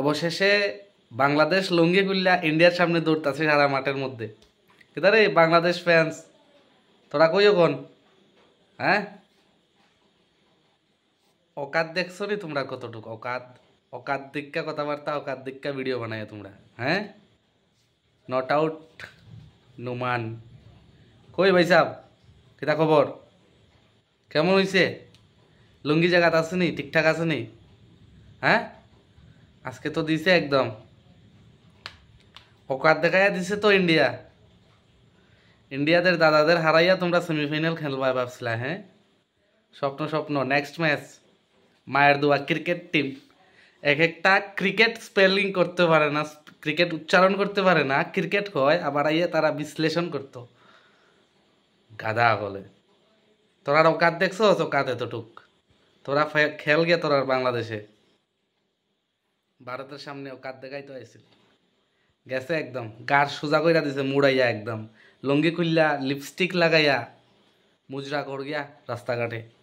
অবশেষে বাংলাদেশ লঙ্গি কুল্লা ইন্ডিয়ার সামনে দৌড়তাছে সারা মাঠের মধ্যে কেদারে বাংলাদেশ ফ্যান্স তোরা কইও কন হ্যাঁ অকাত দেখছো নি তোমরা কতটুকু অকাত অকাত দিক্কা কথাবার্তা অকাত দিক্কা ভিডিও বানাই তোমরা হ্যাঁ নট আউট নুমান কই ভাই সাহ কেদা খবর কেমন হয়েছে লুঙ্গি জায়গাত নি ঠিকঠাক আসেনি হ্যাঁ আজকে তো দিছে একদম ওকার দেখাইয়া দিছে তো ইন্ডিয়া ইন্ডিয়াদের দাদাদের হারাইয়া তোমরা সেমিফাইনাল খেলবা ভাবছিলা হ্যাঁ স্বপ্ন স্বপ্ন নেক্সট ম্যাচ মায়ের দোয়া ক্রিকেট টিম এক একটা ক্রিকেট স্পেলিং করতে পারে না ক্রিকেট উচ্চারণ করতে পারে না ক্রিকেট হয় আবার আইয়ে তারা বিশ্লেষণ করতো গাদা বলে তোরা ওকাত দেখছো ওকাত এতটুক তোরা খেল গে তোরা বাংলাদেশে ভারতের সামনেও কাঁদতে গাইতে হয়েছিল গেছে একদম গার সোজা কইরা দিছে মুড়াইয়া একদম লঙ্গি খুললা লিপস্টিক লাগাইয়া মুজরা করিয়া গিয়া রাস্তাঘাটে